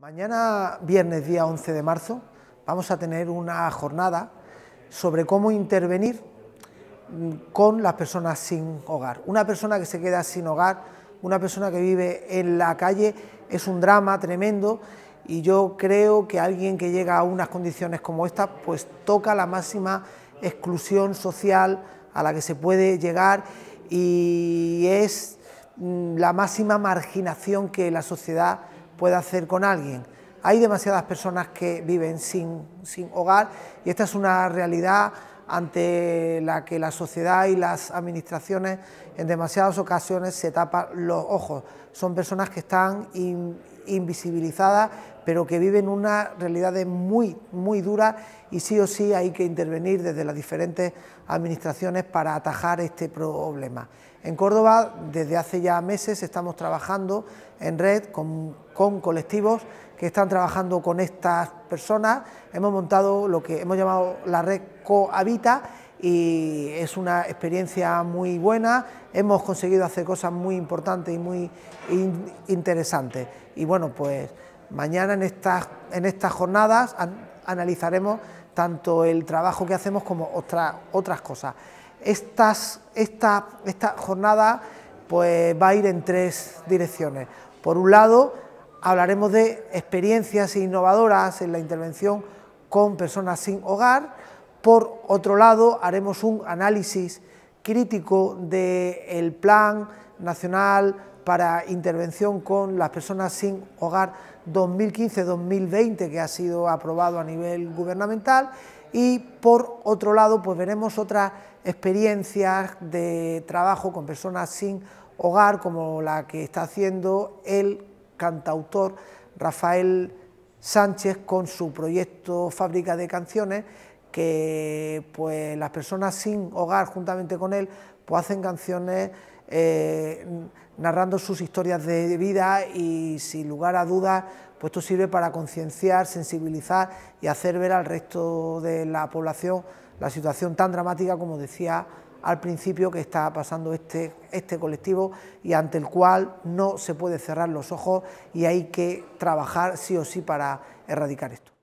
Mañana, viernes, día 11 de marzo, vamos a tener una jornada sobre cómo intervenir mm, con las personas sin hogar. Una persona que se queda sin hogar, una persona que vive en la calle, es un drama tremendo y yo creo que alguien que llega a unas condiciones como estas, pues toca la máxima exclusión social a la que se puede llegar y es mm, la máxima marginación que la sociedad pueda hacer con alguien. Hay demasiadas personas que viven sin, sin hogar y esta es una realidad ante la que la sociedad y las administraciones en demasiadas ocasiones se tapan los ojos. Son personas que están invisibilizadas, pero que viven unas realidades muy, muy duras y sí o sí hay que intervenir desde las diferentes administraciones para atajar este problema. En Córdoba, desde hace ya meses, estamos trabajando en red con, con colectivos que están trabajando con estas personas. Hemos montado lo que hemos llamado la red Cohabita y es una experiencia muy buena, hemos conseguido hacer cosas muy importantes y muy interesantes. Y bueno, pues mañana en estas, en estas jornadas analizaremos tanto el trabajo que hacemos como otras cosas. esta, esta jornada pues, va a ir en tres direcciones. Por un lado, hablaremos de experiencias innovadoras en la intervención con personas sin hogar, por otro lado, haremos un análisis crítico del Plan Nacional para Intervención con las Personas sin Hogar 2015-2020, que ha sido aprobado a nivel gubernamental. Y por otro lado, pues veremos otras experiencias de trabajo con personas sin hogar, como la que está haciendo el cantautor Rafael Sánchez con su proyecto Fábrica de Canciones que pues, las personas sin hogar juntamente con él pues hacen canciones eh, narrando sus historias de vida y sin lugar a dudas pues esto sirve para concienciar, sensibilizar y hacer ver al resto de la población la situación tan dramática como decía al principio que está pasando este, este colectivo y ante el cual no se puede cerrar los ojos y hay que trabajar sí o sí para erradicar esto.